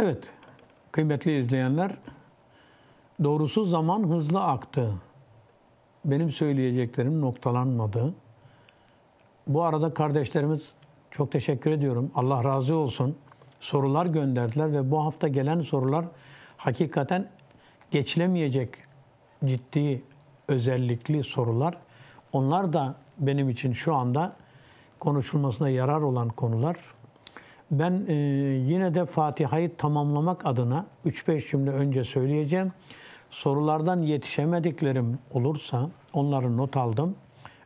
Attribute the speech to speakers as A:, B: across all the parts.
A: Evet, kıymetli izleyenler, doğrusu zaman hızlı aktı. Benim söyleyeceklerim noktalanmadı. Bu arada kardeşlerimiz çok teşekkür ediyorum. Allah razı olsun. Sorular gönderdiler ve bu hafta gelen sorular hakikaten geçilemeyecek ciddi özellikli sorular. Onlar da benim için şu anda konuşulmasına yarar olan konular. Ben e, yine de Fatiha'yı tamamlamak adına 3-5 cümle önce söyleyeceğim. Sorulardan yetişemediklerim olursa onları not aldım.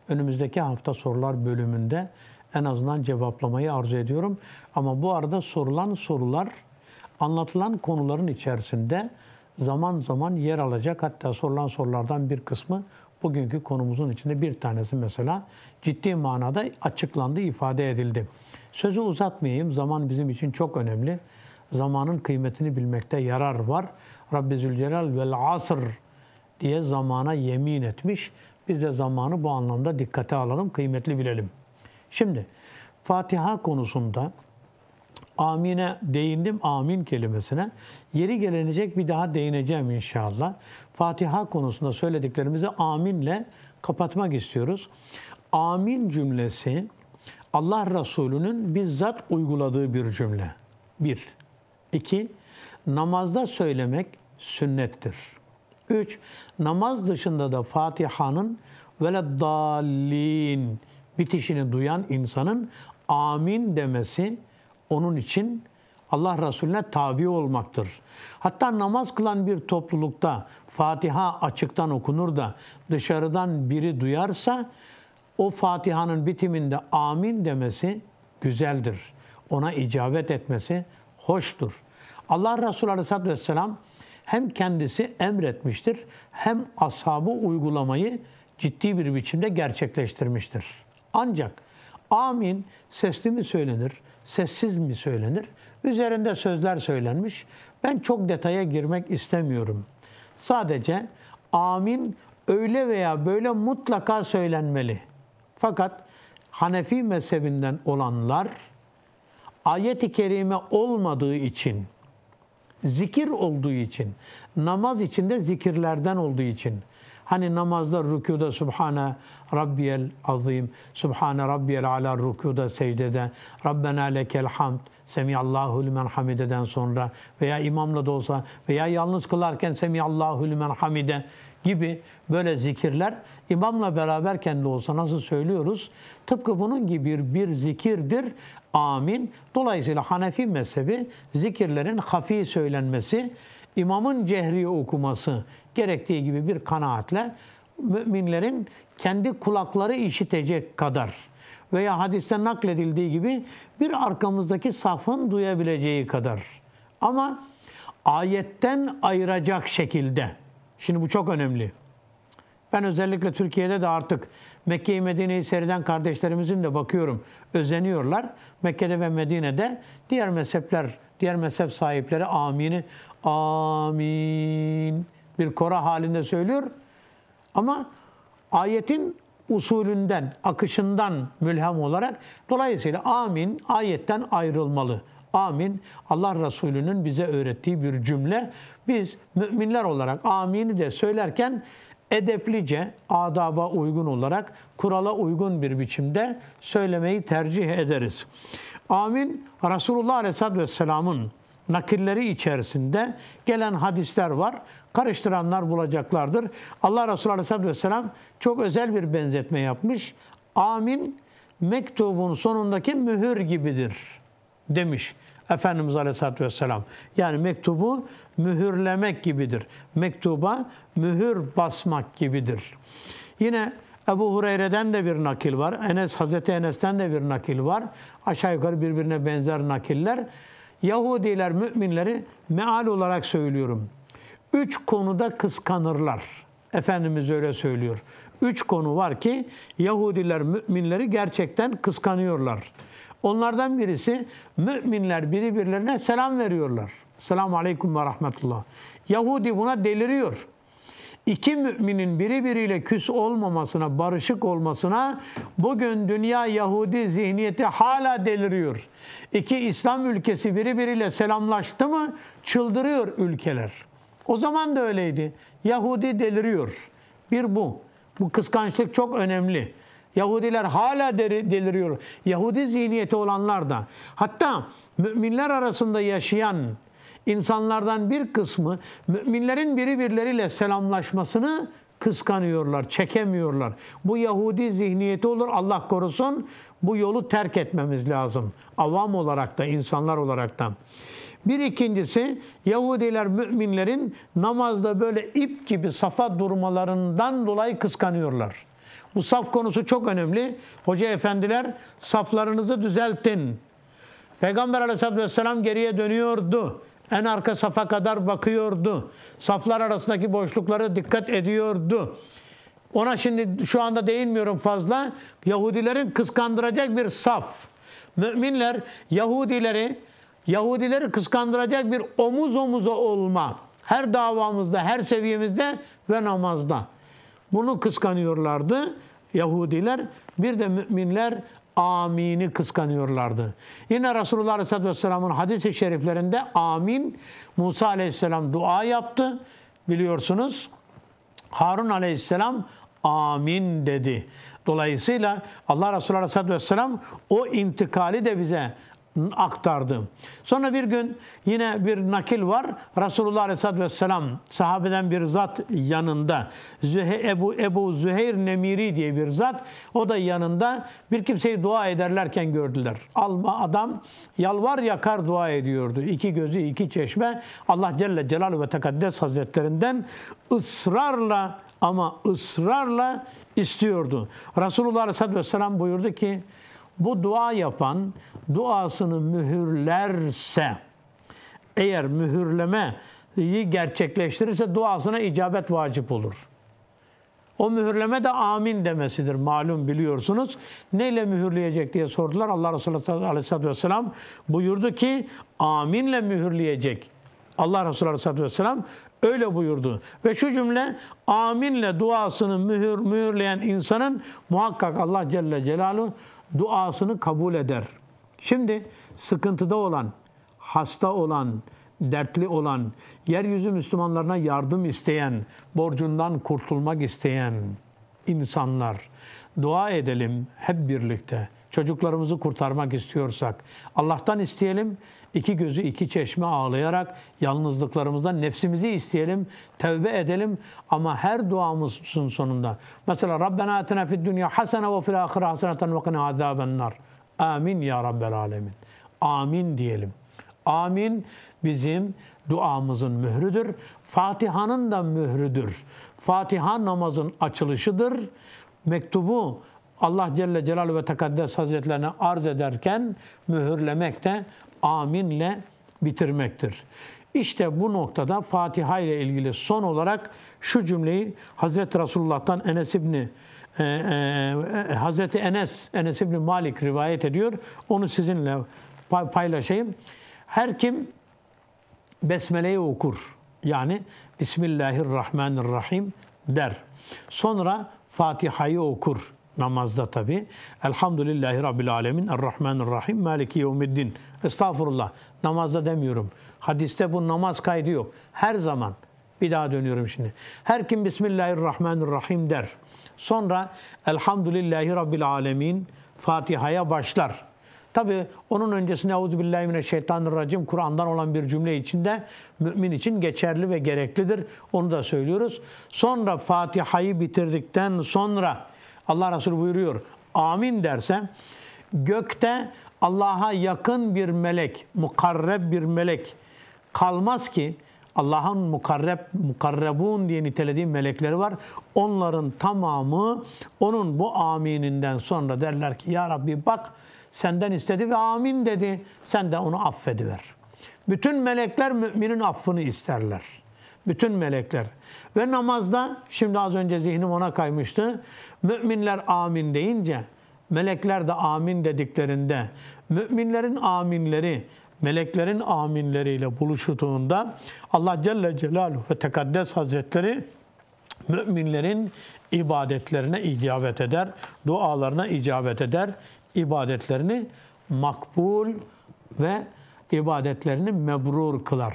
A: Önümüzdeki hafta sorular bölümünde en azından cevaplamayı arzu ediyorum. Ama bu arada sorulan sorular anlatılan konuların içerisinde zaman zaman yer alacak. Hatta sorulan sorulardan bir kısmı bugünkü konumuzun içinde bir tanesi mesela ciddi manada açıklandı, ifade edildi. Sözü uzatmayayım. Zaman bizim için çok önemli. Zamanın kıymetini bilmekte yarar var. Rabbi Zülcelal vel asr diye zamana yemin etmiş. Biz de zamanı bu anlamda dikkate alalım, kıymetli bilelim. Şimdi Fatiha konusunda amine değindim, amin kelimesine. Yeri gelenecek bir daha değineceğim inşallah. Fatiha konusunda söylediklerimizi aminle kapatmak istiyoruz. Amin cümlesi Allah Resulü'nün bizzat uyguladığı bir cümle. Bir. İki, namazda söylemek sünnettir. Üç, namaz dışında da Fatiha'nın vele dallin bitişini duyan insanın amin demesi onun için Allah Resulüne tabi olmaktır. Hatta namaz kılan bir toplulukta Fatiha açıktan okunur da dışarıdan biri duyarsa o Fatiha'nın bitiminde amin demesi güzeldir. Ona icabet etmesi hoştur. Allah Resulü Aleyhisselatü Vesselam hem kendisi emretmiştir hem ashabı uygulamayı ciddi bir biçimde gerçekleştirmiştir. Ancak amin sesli mi söylenir, sessiz mi söylenir? Üzerinde sözler söylenmiş. Ben çok detaya girmek istemiyorum. Sadece amin öyle veya böyle mutlaka söylenmeli. Fakat Hanefi mezhebinden olanlar ayet-i kerime olmadığı için, zikir olduğu için, namaz içinde zikirlerden olduğu için, Hani namazda rükuda Subhane Rabbiyel Azim, Subhane Rabbiyel Ala rükuda secdede, Rabbena lekel hamd, Semiyallahu limen hamideden sonra veya imamla da olsa veya yalnız kılarken Semiyallahu limen hamide gibi böyle zikirler imamla beraberken de olsa nasıl söylüyoruz? Tıpkı bunun gibi bir zikirdir. Amin. Dolayısıyla Hanefi mezhebi zikirlerin hafi söylenmesi, imamın cehri okuması gerektiği gibi bir kanaatle müminlerin kendi kulakları işitecek kadar veya hadiste nakledildiği gibi bir arkamızdaki safın duyabileceği kadar. Ama ayetten ayıracak şekilde Şimdi bu çok önemli. Ben özellikle Türkiye'de de artık Mekke'yi Medine'yi seriden kardeşlerimizin de bakıyorum özeniyorlar. Mekke'de ve Medine'de diğer mezhepler, diğer mezhep sahipleri amini amin bir kora halinde söylüyor. Ama ayetin usulünden, akışından mülhem olarak dolayısıyla amin ayetten ayrılmalı. Amin. Allah Resulü'nün bize öğrettiği bir cümle. Biz müminler olarak amini de söylerken edeplice, adaba uygun olarak, kurala uygun bir biçimde söylemeyi tercih ederiz. Amin. Resulullah Aleyhisselatü Vesselam'ın nakilleri içerisinde gelen hadisler var. Karıştıranlar bulacaklardır. Allah Resulü Aleyhisselatü Vesselam çok özel bir benzetme yapmış. Amin mektubun sonundaki mühür gibidir.'' demiş Efendimiz Aleyhisselatü Vesselam. Yani mektubu mühürlemek gibidir. Mektuba mühür basmak gibidir. Yine Ebu Hureyre'den de bir nakil var. Enes Hazreti Enes'ten de bir nakil var. Aşağı yukarı birbirine benzer nakiller. Yahudiler müminleri meal olarak söylüyorum. Üç konuda kıskanırlar. Efendimiz öyle söylüyor. Üç konu var ki Yahudiler müminleri gerçekten kıskanıyorlar. Onlardan birisi müminler birbirlerine selam veriyorlar. Selamun Aleyküm ve Rahmetullah. Yahudi buna deliriyor. İki müminin birbiriyle küs olmamasına, barışık olmasına bugün dünya Yahudi zihniyeti hala deliriyor. İki İslam ülkesi birbiriyle selamlaştı mı çıldırıyor ülkeler. O zaman da öyleydi. Yahudi deliriyor. Bir bu. Bu kıskançlık çok önemli. Yahudiler hala deliriyor. Yahudi zihniyeti olanlar da. Hatta müminler arasında yaşayan insanlardan bir kısmı müminlerin biri birbirleriyle selamlaşmasını kıskanıyorlar, çekemiyorlar. Bu Yahudi zihniyeti olur Allah korusun. Bu yolu terk etmemiz lazım. Avam olarak da, insanlar olarak da. Bir ikincisi Yahudiler müminlerin namazda böyle ip gibi safa durmalarından dolayı kıskanıyorlar. Bu saf konusu çok önemli. Hoca efendiler saflarınızı düzeltin. Peygamber aleyhissalatü vesselam geriye dönüyordu. En arka safa kadar bakıyordu. Saflar arasındaki boşluklara dikkat ediyordu. Ona şimdi şu anda değinmiyorum fazla. Yahudilerin kıskandıracak bir saf. Müminler Yahudileri Yahudileri kıskandıracak bir omuz omuza olma. Her davamızda, her seviyemizde ve namazda. Bunu kıskanıyorlardı Yahudiler. Bir de müminler amini kıskanıyorlardı. Yine Resulullah Aleyhisselatü Vesselam'ın hadis-i şeriflerinde amin Musa Aleyhisselam dua yaptı biliyorsunuz. Harun Aleyhisselam amin dedi. Dolayısıyla Allah Resulü Aleyhisselatü Vesselam o intikali de bize aktardı. Sonra bir gün yine bir nakil var. Resulullah Aleyhisselatü Vesselam sahabeden bir zat yanında. Zühe, Ebu, Ebu Züheyr Nemiri diye bir zat. O da yanında bir kimseyi dua ederlerken gördüler. Alma adam yalvar yakar dua ediyordu. İki gözü iki çeşme Allah Celle Celal ve Tekaddes Hazretlerinden ısrarla ama ısrarla istiyordu. Resulullah Aleyhisselatü Vesselam buyurdu ki bu dua yapan duasını mühürlerse eğer mühürlemeyi gerçekleştirirse duasına icabet vacip olur. O mühürleme de amin demesidir malum biliyorsunuz. Neyle mühürleyecek diye sordular. Allah Resulü Aleyhisselatü Vesselam buyurdu ki aminle mühürleyecek. Allah Resulü Aleyhisselatü Vesselam öyle buyurdu. Ve şu cümle aminle duasını mühür, mühürleyen insanın muhakkak Allah Celle Celaluhu duasını kabul eder. Şimdi sıkıntıda olan, hasta olan, dertli olan, yeryüzü Müslümanlarına yardım isteyen, borcundan kurtulmak isteyen insanlar dua edelim hep birlikte çocuklarımızı kurtarmak istiyorsak Allah'tan isteyelim, iki gözü iki çeşme ağlayarak yalnızlıklarımızdan nefsimizi isteyelim, tevbe edelim ama her duamızın sonunda mesela Rabbena atina fid dünya hasene ve fil ahire haseneten ve kına azabennar. Amin ya Rabbel alemin. Amin diyelim. Amin bizim duamızın mührüdür. Fatiha'nın da mührüdür. Fatiha namazın açılışıdır. Mektubu Allah Celle Celaluhu ve Tekaddes Hazretlerine arz ederken mühürlemek de aminle bitirmektir. İşte bu noktada Fatiha ile ilgili son olarak şu cümleyi Hazreti Resulullah'tan Enes İbni e, e, e Hazreti Enes, Enes İbni Malik rivayet ediyor. Onu sizinle paylaşayım. Her kim Besmele'yi okur yani Bismillahirrahmanirrahim der. Sonra Fatiha'yı okur namazda tabi. Elhamdülillahi Rabbil Alemin, Errahmanirrahim, Maliki Yevmiddin. Estağfurullah. Namazda demiyorum. Hadiste bu namaz kaydı yok. Her zaman. Bir daha dönüyorum şimdi. Her kim Bismillahirrahmanirrahim der. Sonra Elhamdülillahi Rabbil Alemin Fatiha'ya başlar. Tabi onun öncesine Euzubillahimineşşeytanirracim Kur'an'dan olan bir cümle içinde mümin için geçerli ve gereklidir. Onu da söylüyoruz. Sonra Fatiha'yı bitirdikten sonra Allah Resulü buyuruyor. Amin derse gökte Allah'a yakın bir melek, mukarreb bir melek kalmaz ki Allah'ın mukarreb, mukarrebun diye nitelediği melekleri var. Onların tamamı onun bu amininden sonra derler ki Ya Rabbi bak senden istedi ve amin dedi. Sen de onu affediver. Bütün melekler müminin affını isterler bütün melekler. Ve namazda, şimdi az önce zihnim ona kaymıştı, müminler amin deyince, melekler de amin dediklerinde, müminlerin aminleri, meleklerin aminleriyle buluştuğunda Allah Celle Celaluhu ve Tekaddes Hazretleri müminlerin ibadetlerine icabet eder, dualarına icabet eder, ibadetlerini makbul ve ibadetlerini mebrur kılar.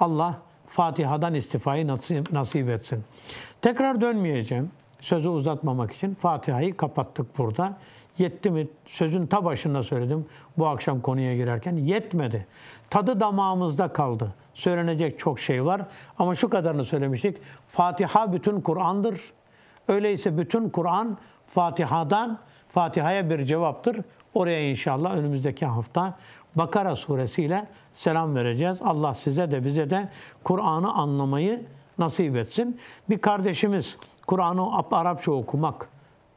A: Allah Fatiha'dan istifayı nasip etsin. Tekrar dönmeyeceğim. Sözü uzatmamak için Fatiha'yı kapattık burada. Yetti mi? Sözün ta başında söyledim bu akşam konuya girerken. Yetmedi. Tadı damağımızda kaldı. Söylenecek çok şey var ama şu kadarını söylemiştik. Fatiha bütün Kur'an'dır. Öyleyse bütün Kur'an Fatiha'dan Fatiha'ya bir cevaptır. Oraya inşallah önümüzdeki hafta Bakara suresiyle selam vereceğiz. Allah size de bize de Kur'an'ı anlamayı nasip etsin. Bir kardeşimiz Kur'an'ı Arapça okumak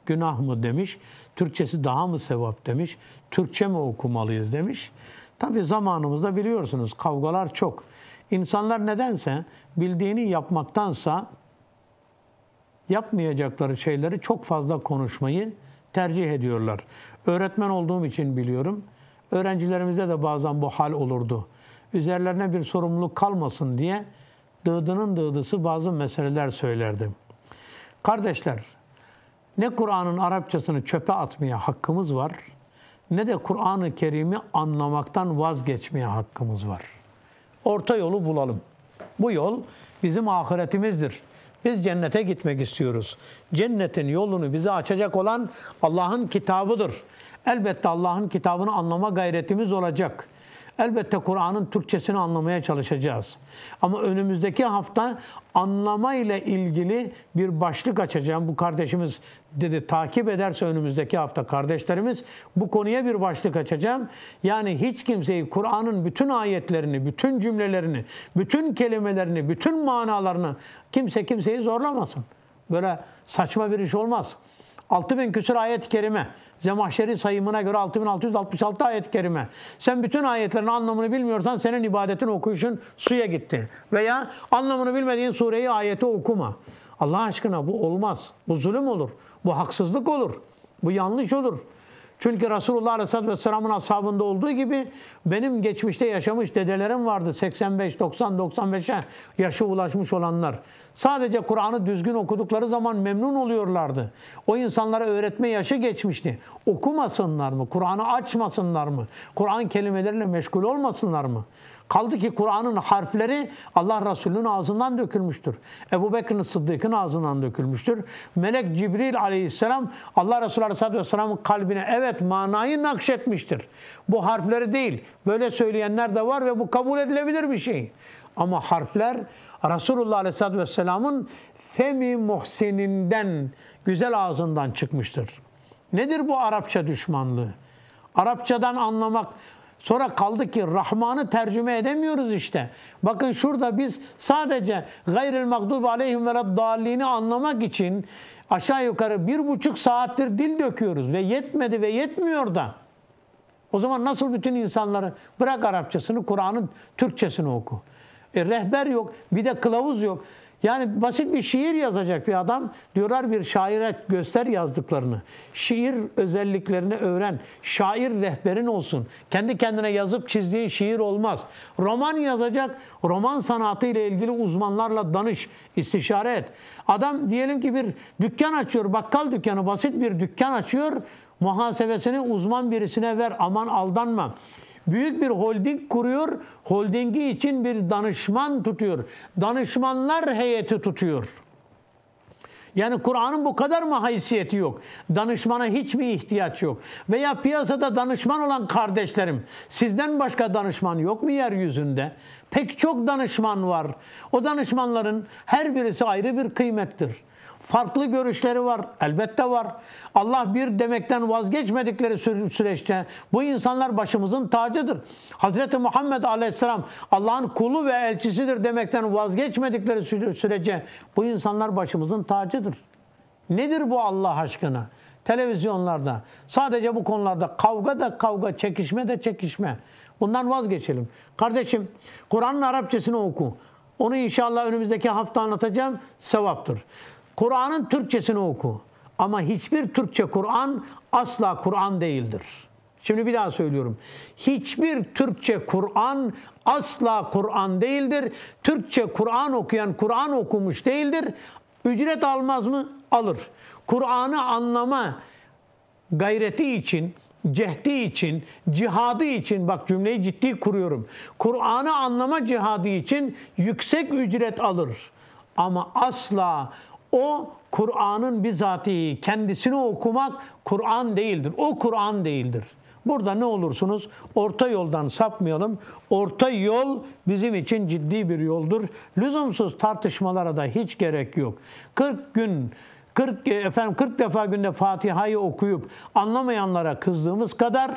A: günah mı demiş, Türkçesi daha mı sevap demiş, Türkçe mi okumalıyız demiş. Tabi zamanımızda biliyorsunuz kavgalar çok. İnsanlar nedense bildiğini yapmaktansa yapmayacakları şeyleri çok fazla konuşmayı tercih ediyorlar. Öğretmen olduğum için biliyorum. Öğrencilerimizde de bazen bu hal olurdu. Üzerlerine bir sorumluluk kalmasın diye dıdının dıdısı bazı meseleler söylerdim. Kardeşler, ne Kur'an'ın Arapçasını çöpe atmaya hakkımız var, ne de Kur'an-ı Kerim'i anlamaktan vazgeçmeye hakkımız var. Orta yolu bulalım. Bu yol bizim ahiretimizdir. Biz cennete gitmek istiyoruz. Cennetin yolunu bize açacak olan Allah'ın kitabıdır. Elbette Allah'ın kitabını anlama gayretimiz olacak. Elbette Kur'an'ın Türkçesini anlamaya çalışacağız. Ama önümüzdeki hafta anlama ile ilgili bir başlık açacağım. Bu kardeşimiz dedi takip ederse önümüzdeki hafta kardeşlerimiz bu konuya bir başlık açacağım. Yani hiç kimseyi Kur'an'ın bütün ayetlerini, bütün cümlelerini, bütün kelimelerini, bütün manalarını kimse kimseyi zorlamasın. Böyle saçma bir iş olmaz. 6000 küsur ayet-i kerime Zemahşeri sayımına göre 6666 ayet-i kerime. Sen bütün ayetlerin anlamını bilmiyorsan senin ibadetin okuyuşun suya gitti. Veya anlamını bilmediğin sureyi ayeti okuma. Allah aşkına bu olmaz. Bu zulüm olur. Bu haksızlık olur. Bu yanlış olur. Çünkü Resulullah Aleyhisselatü Vesselam'ın ashabında olduğu gibi benim geçmişte yaşamış dedelerim vardı. 85, 90, 95'e yaşı ulaşmış olanlar. Sadece Kur'an'ı düzgün okudukları zaman memnun oluyorlardı. O insanlara öğretme yaşı geçmişti. Okumasınlar mı? Kur'an'ı açmasınlar mı? Kur'an kelimeleriyle meşgul olmasınlar mı? Kaldı ki Kur'an'ın harfleri Allah Resulü'nün ağzından dökülmüştür. Ebu Bekir'in Sıddık'ın ağzından dökülmüştür. Melek Cibril aleyhisselam Allah Resulü aleyhisselatü vesselamın kalbine evet manayı nakşetmiştir. Bu harfleri değil. Böyle söyleyenler de var ve bu kabul edilebilir bir şey. Ama harfler Resulullah aleyhisselatü vesselamın femi muhseninden, güzel ağzından çıkmıştır. Nedir bu Arapça düşmanlığı? Arapçadan anlamak Sonra kaldı ki Rahman'ı tercüme edemiyoruz işte. Bakın şurada biz sadece gayril mağdub aleyhim ve raddallini anlamak için aşağı yukarı bir buçuk saattir dil döküyoruz ve yetmedi ve yetmiyor da. O zaman nasıl bütün insanları bırak Arapçasını, Kur'an'ın Türkçesini oku. E rehber yok, bir de kılavuz yok. Yani basit bir şiir yazacak bir adam diyorlar bir şaire göster yazdıklarını. Şiir özelliklerini öğren. Şair rehberin olsun. Kendi kendine yazıp çizdiğin şiir olmaz. Roman yazacak. Roman sanatı ile ilgili uzmanlarla danış, istişare et. Adam diyelim ki bir dükkan açıyor, bakkal dükkanı basit bir dükkan açıyor. Muhasebesini uzman birisine ver. Aman aldanma büyük bir holding kuruyor. Holdingi için bir danışman tutuyor. Danışmanlar heyeti tutuyor. Yani Kur'an'ın bu kadar mı haysiyeti yok? Danışmana hiç mi ihtiyaç yok? Veya piyasada danışman olan kardeşlerim, sizden başka danışman yok mu yeryüzünde? pek çok danışman var. O danışmanların her birisi ayrı bir kıymettir. Farklı görüşleri var, elbette var. Allah bir demekten vazgeçmedikleri süreçte bu insanlar başımızın tacıdır. Hazreti Muhammed Aleyhisselam Allah'ın kulu ve elçisidir demekten vazgeçmedikleri sürece bu insanlar başımızın tacıdır. Nedir bu Allah aşkına? Televizyonlarda sadece bu konularda kavga da kavga, çekişme de çekişme. Bundan vazgeçelim. Kardeşim Kur'an'ın Arapçasını oku. Onu inşallah önümüzdeki hafta anlatacağım. Sevaptır. Kur'an'ın Türkçesini oku. Ama hiçbir Türkçe Kur'an asla Kur'an değildir. Şimdi bir daha söylüyorum. Hiçbir Türkçe Kur'an asla Kur'an değildir. Türkçe Kur'an okuyan Kur'an okumuş değildir. Ücret almaz mı? Alır. Kur'an'ı anlama gayreti için cehdi için, cihadı için, bak cümleyi ciddi kuruyorum. Kur'an'ı anlama cihadı için yüksek ücret alır. Ama asla o Kur'an'ın bizatihi kendisini okumak Kur'an değildir. O Kur'an değildir. Burada ne olursunuz? Orta yoldan sapmayalım. Orta yol bizim için ciddi bir yoldur. Lüzumsuz tartışmalara da hiç gerek yok. 40 gün 40 efendim 40 defa günde Fatiha'yı okuyup anlamayanlara kızdığımız kadar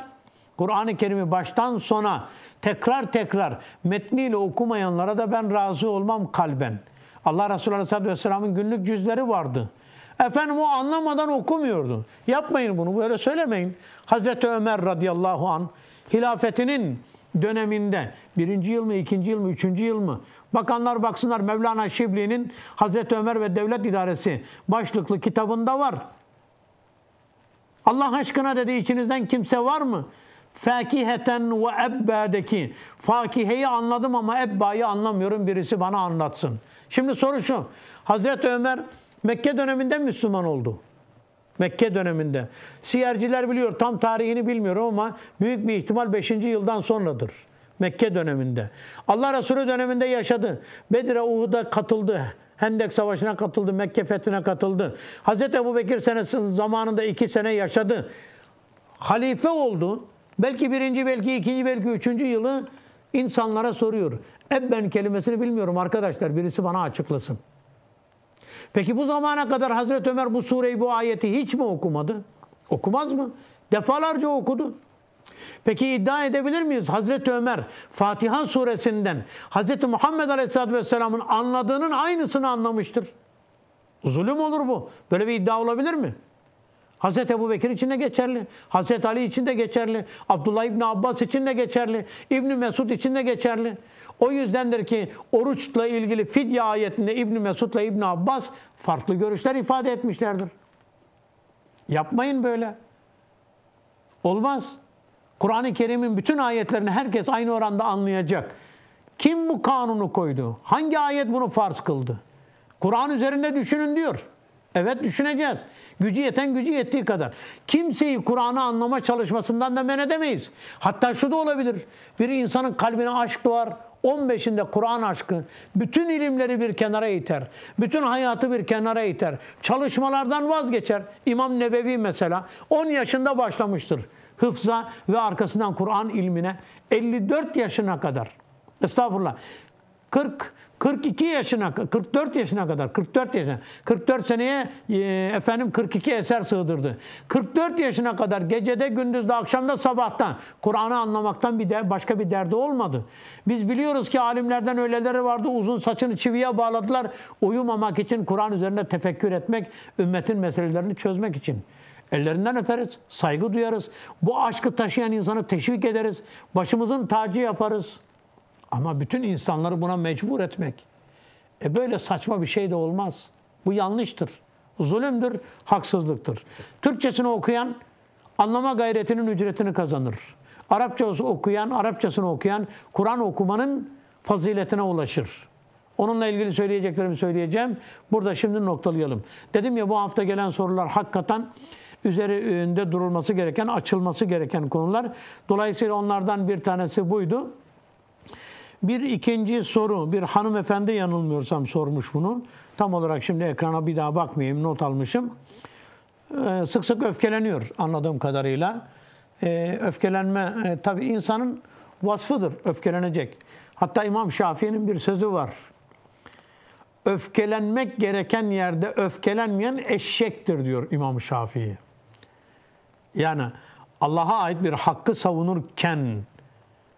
A: Kur'an-ı Kerim'i baştan sona tekrar tekrar metniyle okumayanlara da ben razı olmam kalben. Allah Resulü Aleyhisselatü Vesselam'ın günlük cüzleri vardı. Efendim o anlamadan okumuyordu. Yapmayın bunu böyle söylemeyin. Hazreti Ömer radıyallahu an hilafetinin döneminde birinci yıl mı, ikinci yıl mı, üçüncü yıl mı Bakanlar baksınlar Mevlana Şibli'nin Hazreti Ömer ve Devlet İdaresi başlıklı kitabında var. Allah aşkına dedi içinizden kimse var mı? Fakiheten ve ebbedeki. fakiheyi anladım ama ebba'yı anlamıyorum birisi bana anlatsın. Şimdi soru şu. Hazreti Ömer Mekke döneminde Müslüman oldu. Mekke döneminde. Siyerciler biliyor tam tarihini bilmiyorum ama büyük bir ihtimal 5. yıldan sonradır. Mekke döneminde. Allah Resulü döneminde yaşadı. Bedir'e, Uhud'a katıldı. Hendek Savaşı'na katıldı, Mekke fethine katıldı. Hz. Ebu Bekir senesinin zamanında iki sene yaşadı. Halife oldu. Belki birinci, belki ikinci, belki üçüncü yılı insanlara soruyor. Ebben kelimesini bilmiyorum arkadaşlar. Birisi bana açıklasın. Peki bu zamana kadar Hazreti Ömer bu sureyi, bu ayeti hiç mi okumadı? Okumaz mı? Defalarca okudu. Peki iddia edebilir miyiz? Hazreti Ömer Fatiha suresinden Hazreti Muhammed Aleyhisselatü Vesselam'ın anladığının aynısını anlamıştır. Zulüm olur bu. Böyle bir iddia olabilir mi? Hazreti Ebu Bekir için de geçerli. Hazreti Ali için de geçerli. Abdullah İbni Abbas için de geçerli. İbni Mesud için de geçerli. O yüzdendir ki oruçla ilgili fidye ayetinde İbni ile İbni Abbas farklı görüşler ifade etmişlerdir. Yapmayın böyle. Olmaz. Kur'an-ı Kerim'in bütün ayetlerini herkes aynı oranda anlayacak. Kim bu kanunu koydu? Hangi ayet bunu farz kıldı? Kur'an üzerinde düşünün diyor. Evet düşüneceğiz. Gücü yeten gücü yettiği kadar. Kimseyi Kur'an'ı anlama çalışmasından da men edemeyiz. Hatta şu da olabilir. Bir insanın kalbine aşk doğar. 15'inde Kur'an aşkı bütün ilimleri bir kenara iter. Bütün hayatı bir kenara iter. Çalışmalardan vazgeçer. İmam Nebevi mesela 10 yaşında başlamıştır hıfza ve arkasından Kur'an ilmine 54 yaşına kadar estağfurullah 40 42 yaşına 44 yaşına kadar 44 yaşına 44 seneye e, efendim 42 eser sığdırdı. 44 yaşına kadar gecede gündüzde akşamda sabahtan Kur'an'ı anlamaktan bir de başka bir derdi olmadı. Biz biliyoruz ki alimlerden öyleleri vardı uzun saçını çiviye bağladılar uyumamak için Kur'an üzerinde tefekkür etmek ümmetin meselelerini çözmek için. Ellerinden öperiz, saygı duyarız. Bu aşkı taşıyan insanı teşvik ederiz. Başımızın tacı yaparız. Ama bütün insanları buna mecbur etmek. E böyle saçma bir şey de olmaz. Bu yanlıştır. Zulümdür, haksızlıktır. Türkçesini okuyan anlama gayretinin ücretini kazanır. Arapçası okuyan, Arapçasını okuyan Kur'an okumanın faziletine ulaşır. Onunla ilgili söyleyeceklerimi söyleyeceğim. Burada şimdi noktalayalım. Dedim ya bu hafta gelen sorular hakikaten üzerinde durulması gereken, açılması gereken konular. Dolayısıyla onlardan bir tanesi buydu. Bir ikinci soru, bir hanımefendi yanılmıyorsam sormuş bunu. Tam olarak şimdi ekrana bir daha bakmayayım, not almışım. Ee, sık sık öfkeleniyor anladığım kadarıyla. Ee, öfkelenme e, tabii insanın vasfıdır öfkelenecek. Hatta İmam Şafii'nin bir sözü var. Öfkelenmek gereken yerde öfkelenmeyen eşektir diyor İmam Şafii. Yani Allah'a ait bir hakkı savunurken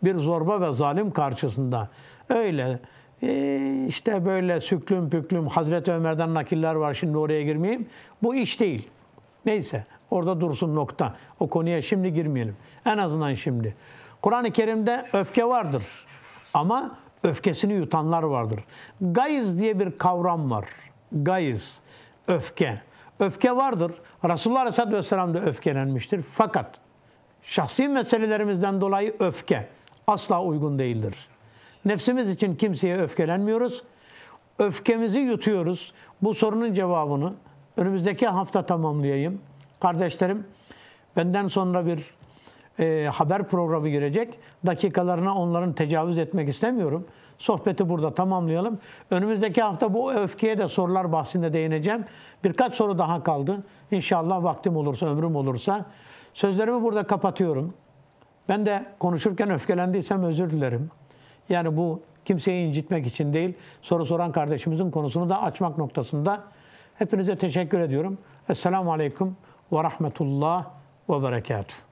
A: bir zorba ve zalim karşısında öyle e, işte böyle süklüm püklüm Hazreti Ömer'den nakiller var şimdi oraya girmeyeyim. Bu iş değil. Neyse orada dursun nokta. O konuya şimdi girmeyelim. En azından şimdi. Kur'an-ı Kerim'de öfke vardır. Ama öfkesini yutanlar vardır. Gayz diye bir kavram var. Gayz, öfke. Öfke vardır. Resulullah Aleyhisselatü Vesselam da öfkelenmiştir. Fakat şahsi meselelerimizden dolayı öfke asla uygun değildir. Nefsimiz için kimseye öfkelenmiyoruz. Öfkemizi yutuyoruz. Bu sorunun cevabını önümüzdeki hafta tamamlayayım. Kardeşlerim benden sonra bir e, haber programı girecek. Dakikalarına onların tecavüz etmek istemiyorum sohbeti burada tamamlayalım. Önümüzdeki hafta bu öfkeye de sorular bahsinde değineceğim. Birkaç soru daha kaldı. İnşallah vaktim olursa, ömrüm olursa. Sözlerimi burada kapatıyorum. Ben de konuşurken öfkelendiysem özür dilerim. Yani bu kimseyi incitmek için değil, soru soran kardeşimizin konusunu da açmak noktasında. Hepinize teşekkür ediyorum. Esselamu Aleyküm ve Rahmetullah ve Berekatuhu.